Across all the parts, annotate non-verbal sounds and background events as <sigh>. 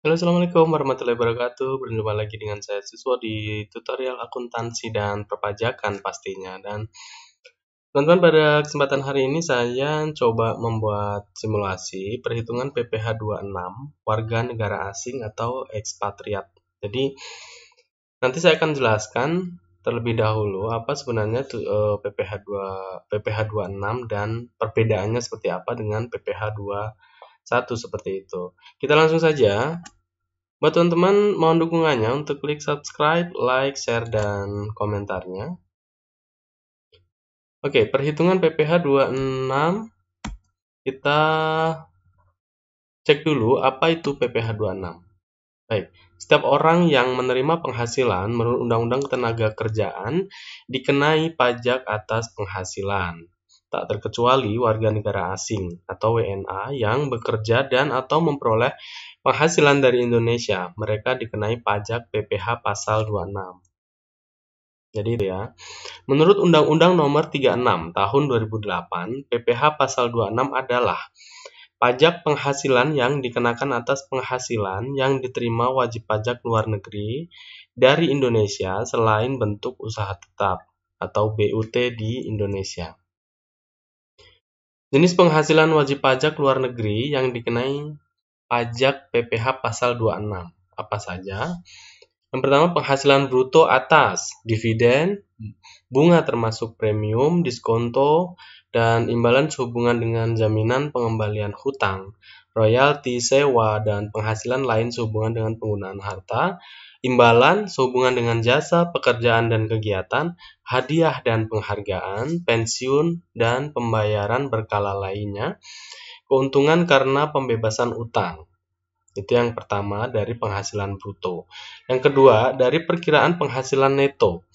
Halo assalamualaikum warahmatullahi wabarakatuh Berjumpa lagi dengan saya siswa di tutorial akuntansi dan perpajakan pastinya Dan teman-teman pada kesempatan hari ini saya coba membuat simulasi perhitungan PPH 26 warga negara asing atau ekspatriat Jadi nanti saya akan jelaskan terlebih dahulu apa sebenarnya PPH 2 PPH 26 dan perbedaannya seperti apa dengan PPH 2 satu seperti itu. Kita langsung saja Buat teman-teman mohon dukungannya untuk klik subscribe, like, share, dan komentarnya. Oke, perhitungan PPH 26 kita cek dulu apa itu PPh 26. Baik, setiap orang yang menerima penghasilan menurut Undang-Undang Ketenaga Kerjaan dikenai pajak atas penghasilan tak terkecuali warga negara asing atau WNA yang bekerja dan atau memperoleh penghasilan dari Indonesia. Mereka dikenai pajak PPh pasal 26. Jadi itu ya. Menurut Undang-Undang Nomor 36 Tahun 2008, PPh pasal 26 adalah pajak penghasilan yang dikenakan atas penghasilan yang diterima wajib pajak luar negeri dari Indonesia selain bentuk usaha tetap atau BUT di Indonesia. Jenis penghasilan wajib pajak luar negeri yang dikenai pajak PPh pasal 26. Apa saja? Yang pertama penghasilan bruto atas, dividen, bunga termasuk premium, diskonto, dan imbalan sehubungan dengan jaminan pengembalian hutang, royalti, sewa, dan penghasilan lain sehubungan dengan penggunaan harta, imbalan sehubungan dengan jasa, pekerjaan, dan kegiatan, hadiah dan penghargaan, pensiun, dan pembayaran berkala lainnya, keuntungan karena pembebasan utang. Itu yang pertama dari penghasilan bruto. Yang kedua, dari perkiraan penghasilan neto.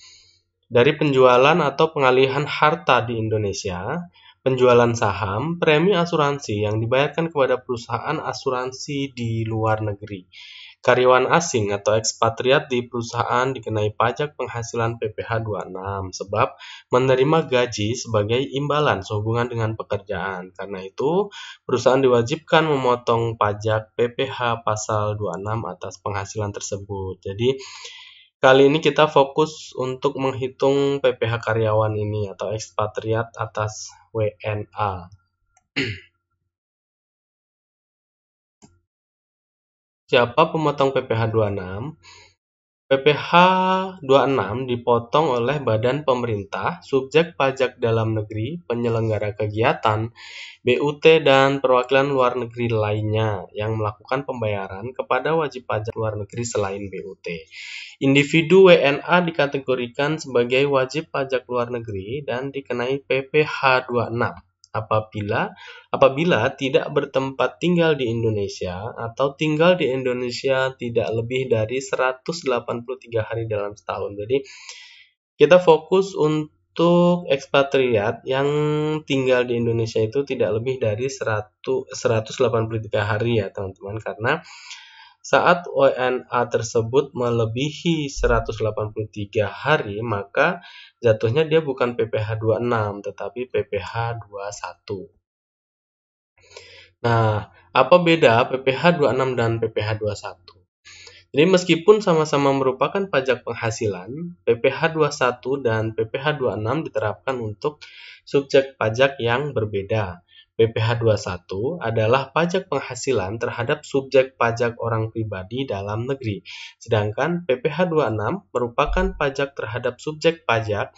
Dari penjualan atau pengalihan harta di Indonesia, penjualan saham, premi asuransi yang dibayarkan kepada perusahaan asuransi di luar negeri Karyawan asing atau ekspatriat di perusahaan dikenai pajak penghasilan PPh 26 sebab menerima gaji sebagai imbalan sehubungan dengan pekerjaan. Karena itu, perusahaan diwajibkan memotong pajak PPh pasal 26 atas penghasilan tersebut. Jadi, kali ini kita fokus untuk menghitung PPh karyawan ini atau ekspatriat atas WNA. <clears throat> Siapa pemotong PPh 26? PPh 26 dipotong oleh badan pemerintah, subjek pajak dalam negeri, penyelenggara kegiatan, BUT dan perwakilan luar negeri lainnya yang melakukan pembayaran kepada wajib pajak luar negeri selain BUT. Individu WNA dikategorikan sebagai wajib pajak luar negeri dan dikenai PPh 26 apabila apabila tidak bertempat tinggal di Indonesia atau tinggal di Indonesia tidak lebih dari 183 hari dalam setahun. Jadi kita fokus untuk ekspatriat yang tinggal di Indonesia itu tidak lebih dari 100, 183 hari ya teman-teman karena saat WNA tersebut melebihi 183 hari, maka jatuhnya dia bukan PPH 26 tetapi PPH 21. Nah, apa beda PPH 26 dan PPH 21? Jadi meskipun sama-sama merupakan pajak penghasilan, PPH 21 dan PPH 26 diterapkan untuk subjek pajak yang berbeda. BPH21 adalah pajak penghasilan terhadap subjek pajak orang pribadi dalam negeri, sedangkan PPH26 merupakan pajak terhadap subjek pajak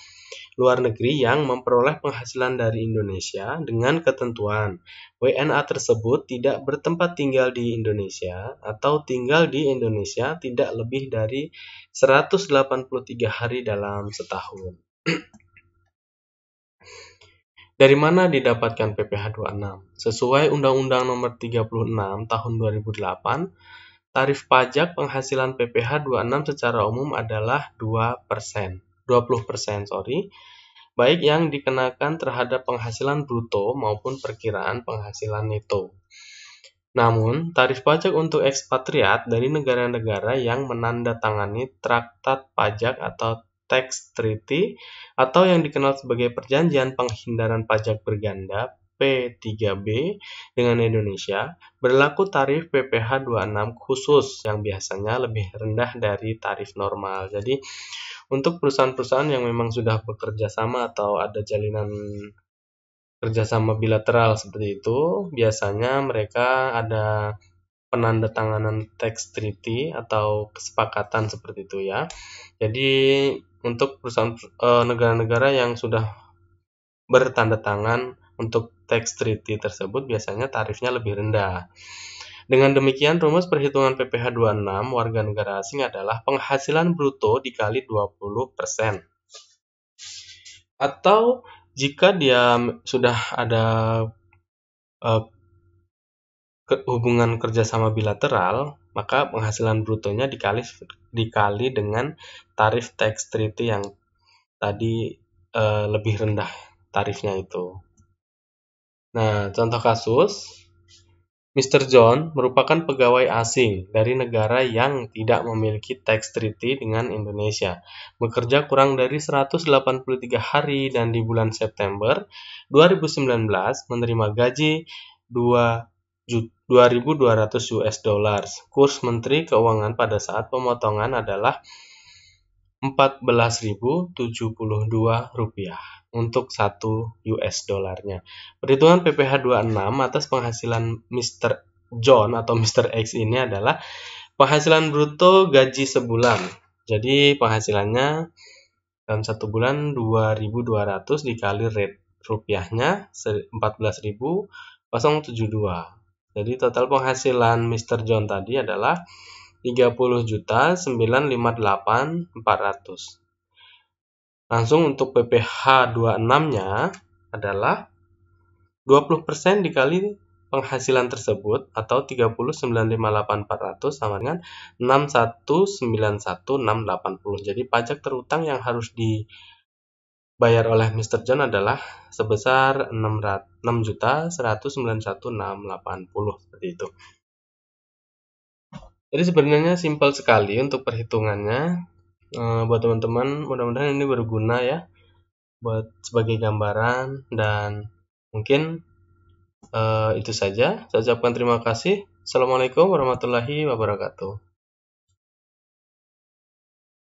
luar negeri yang memperoleh penghasilan dari Indonesia dengan ketentuan WNA tersebut tidak bertempat tinggal di Indonesia atau tinggal di Indonesia tidak lebih dari 183 hari dalam setahun. <clears throat> Dari mana didapatkan PPh 26? Sesuai Undang-Undang Nomor 36 Tahun 2008, tarif pajak penghasilan PPh 26 secara umum adalah 2%. 20% sorry. Baik yang dikenakan terhadap penghasilan bruto maupun perkiraan penghasilan neto. Namun, tarif pajak untuk ekspatriat dari negara-negara yang menandatangani traktat pajak atau tax treaty atau yang dikenal sebagai perjanjian penghindaran pajak berganda P3B dengan Indonesia, berlaku tarif PPh 26 khusus yang biasanya lebih rendah dari tarif normal. Jadi, untuk perusahaan-perusahaan yang memang sudah bekerja sama atau ada jalinan kerjasama bilateral seperti itu, biasanya mereka ada penandatanganan tax treaty atau kesepakatan seperti itu ya. Jadi untuk perusahaan eh, negara-negara yang sudah bertanda tangan untuk tax treaty tersebut biasanya tarifnya lebih rendah. Dengan demikian, rumus perhitungan PPh 26 warga negara asing adalah penghasilan bruto dikali 20%. Atau jika dia sudah ada eh, hubungan kerjasama bilateral, maka penghasilan brutonya dikali dikali dengan tarif tax treaty yang tadi e, lebih rendah tarifnya itu. Nah, contoh kasus Mr. John merupakan pegawai asing dari negara yang tidak memiliki tax treaty dengan Indonesia. Bekerja kurang dari 183 hari dan di bulan September 2019 menerima gaji 2 juta 2.200 US dollar. Kurs Menteri Keuangan pada saat pemotongan adalah 14.072 rupiah untuk 1 US dollarnya. Perhitungan PPh 26 atas penghasilan Mr. John atau Mr. X ini adalah penghasilan bruto gaji sebulan. Jadi penghasilannya dalam satu bulan 2.200 dikali rate rupiahnya 14.072 jadi total penghasilan Mr. John tadi adalah 30.958.400. Langsung untuk PPh 26-nya adalah 20% dikali penghasilan tersebut atau 30958.400 sama dengan 6191680. Jadi pajak terutang yang harus di bayar oleh Mr. John adalah sebesar 6 seperti itu. Jadi sebenarnya simpel sekali untuk perhitungannya. Eh, buat teman-teman, mudah-mudahan ini berguna ya buat sebagai gambaran dan mungkin e, itu saja. Saya ucapkan terima kasih. Assalamualaikum warahmatullahi wabarakatuh.